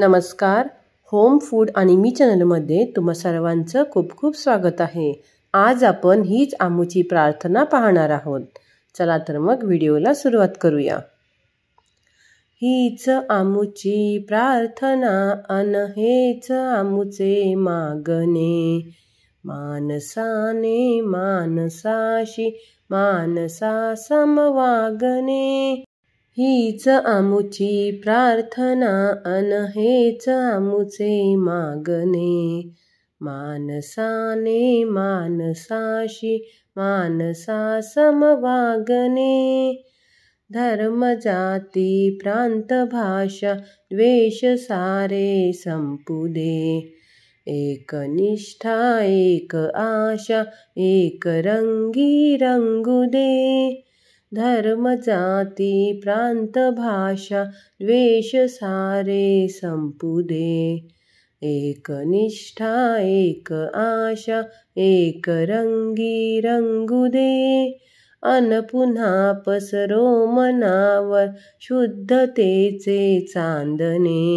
नमस्कार home food आणि मी चॅनलमध्ये तुम्हा सर्वांचं खूप खूप स्वागत आहे आज आपण हीच आमूची प्रार्थना पाहणार आहोत चला तर मग व्हिडिओला सुरुवात करूया हीच आमूची प्रार्थना अन हेच आमूचे मागणे मानसाने मानसाशी मानसा समवागणे हीच आमुची प्रार्थना अन हेच आमुचे मागणे मानसाने मानसाशी मानसा समवागणे धर्म जाती प्रांत भाषा द्वेष सारे संपुदे एक निष्ठा एक आशा एक रंगी रंगुदे धर्म जाती प्रांत भाषा द्वेष सारे संपुदे, एक निष्ठा एक आशा एक रंगी रंगुदे, अन पुन्हा पसरो मनावर शुद्धतेचे चांदणे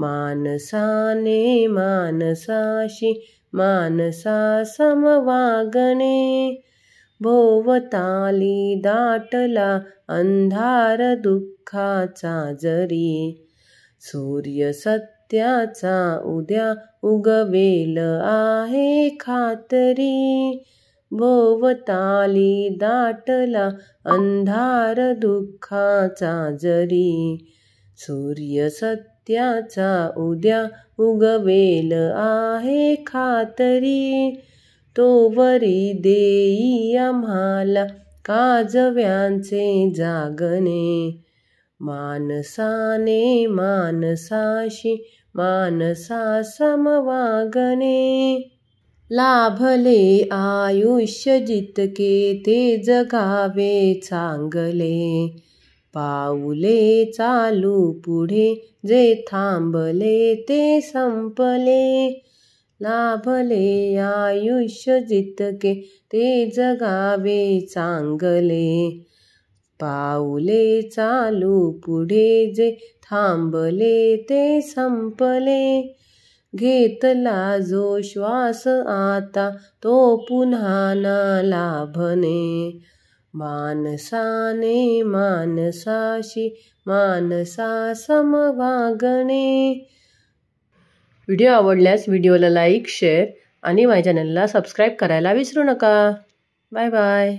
मानसाने मानसाशी मानसा समवागणे भोवताली दाटला अंधार दुःखाचा जरी सूर्य सत्याचा उद्या उगवेल आहे खातरी भोवताली दाटला अंधार दुःखाचा जरी सूर्य सत्याचा उद्या उगवेल आहे खातरी तो वरी देई आम्हाला काजव्यांचे जागणे मानसाने मानसाशी मानसा समवागणे लाभले आयुष्य जितके ते जगावे चांगले पाऊले चालू पुढे जे थांबले ते संपले लाभले आयुष्य जितके ते जगावे चांगले पाऊले चालू पुढे जे थांबले ते संपले घेतला जो श्वास आता तो पुन्हा ना लाभने मानसाने मानसाशी मानसा समवागणे व्हिडिओ आवडल्यास व्हिडिओला लाईक शेअर आणि माझ्या चॅनलला सबस्क्राईब करायला विसरू नका बाय बाय